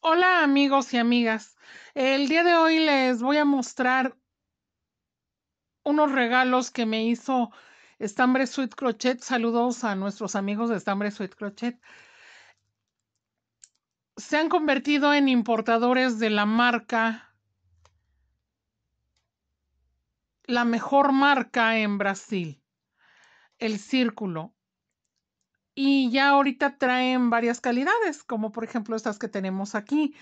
Hola amigos y amigas, el día de hoy les voy a mostrar unos regalos que me hizo Estambre Sweet Crochet. Saludos a nuestros amigos de Estambre Sweet Crochet. Se han convertido en importadores de la marca la mejor marca en Brasil, el círculo. Y ya ahorita traen varias calidades, como por ejemplo estas que tenemos aquí,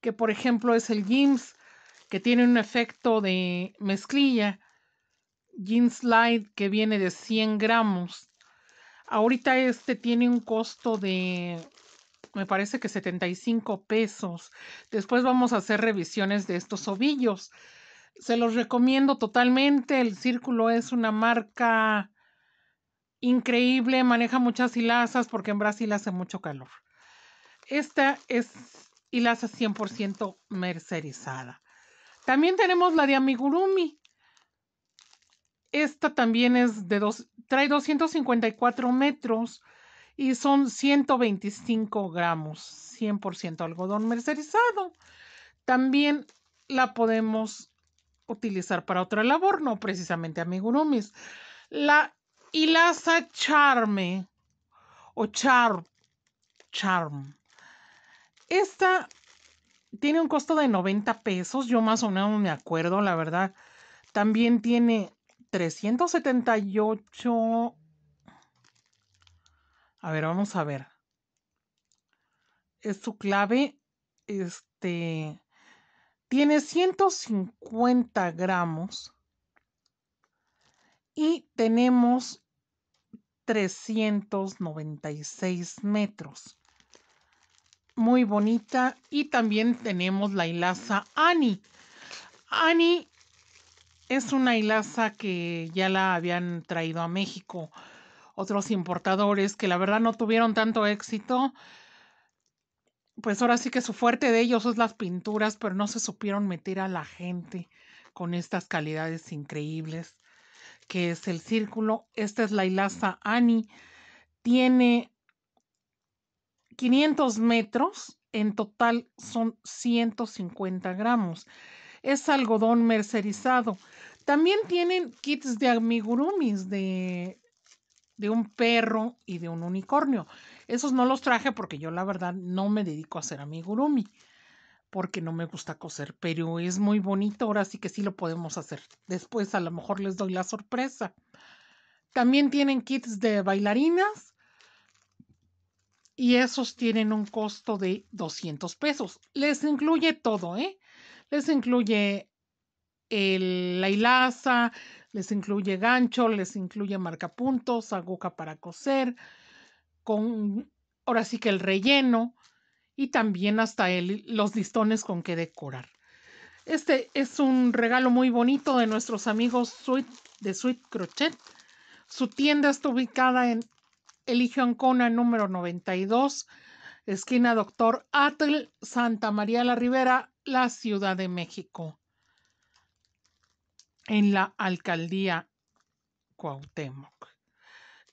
que por ejemplo es el jeans que tiene un efecto de mezclilla. Jeans Light que viene de 100 gramos. Ahorita este tiene un costo de, me parece que 75 pesos. Después vamos a hacer revisiones de estos ovillos. Se los recomiendo totalmente. El Círculo es una marca increíble, maneja muchas hilazas porque en Brasil hace mucho calor. Esta es hilaza 100% mercerizada. También tenemos la de Amigurumi. Esta también es de dos, trae 254 metros y son 125 gramos, 100% algodón mercerizado. También la podemos utilizar para otra labor, no precisamente amigurumis. La hilaza charme o char, charm. Esta tiene un costo de 90 pesos, yo más o menos me acuerdo, la verdad. También tiene 378... A ver, vamos a ver. Es su clave. Este tiene 150 gramos y tenemos 396 metros. Muy bonita. Y también tenemos la hilaza Ani. Ani es una hilaza que ya la habían traído a México otros importadores que la verdad no tuvieron tanto éxito pues ahora sí que su fuerte de ellos es las pinturas, pero no se supieron meter a la gente con estas calidades increíbles, que es el círculo. Esta es la hilaza Ani. Tiene 500 metros, en total son 150 gramos. Es algodón mercerizado. También tienen kits de amigurumis de de un perro y de un unicornio. Esos no los traje porque yo la verdad no me dedico a hacer amigurumi, porque no me gusta coser, pero es muy bonito, ahora sí que sí lo podemos hacer. Después a lo mejor les doy la sorpresa. También tienen kits de bailarinas y esos tienen un costo de 200 pesos. Les incluye todo, ¿eh? Les incluye el, la hilaza, les incluye gancho, les incluye marcapuntos, aguja para coser, con ahora sí que el relleno y también hasta el, los listones con que decorar. Este es un regalo muy bonito de nuestros amigos de Sweet Crochet. Su tienda está ubicada en Eligio Ancona número 92, esquina Doctor Atel, Santa María la Rivera, la Ciudad de México en la alcaldía Cuauhtémoc.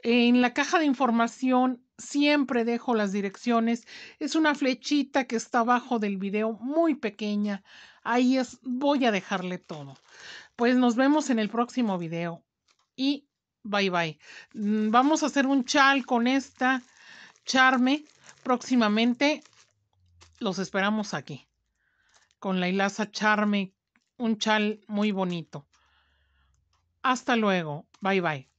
En la caja de información siempre dejo las direcciones. Es una flechita que está abajo del video, muy pequeña. Ahí es, voy a dejarle todo. Pues nos vemos en el próximo video. Y bye bye. Mm, vamos a hacer un chal con esta charme. Próximamente los esperamos aquí. Con la hilaza charme. Un chal muy bonito. Hasta luego. Bye bye.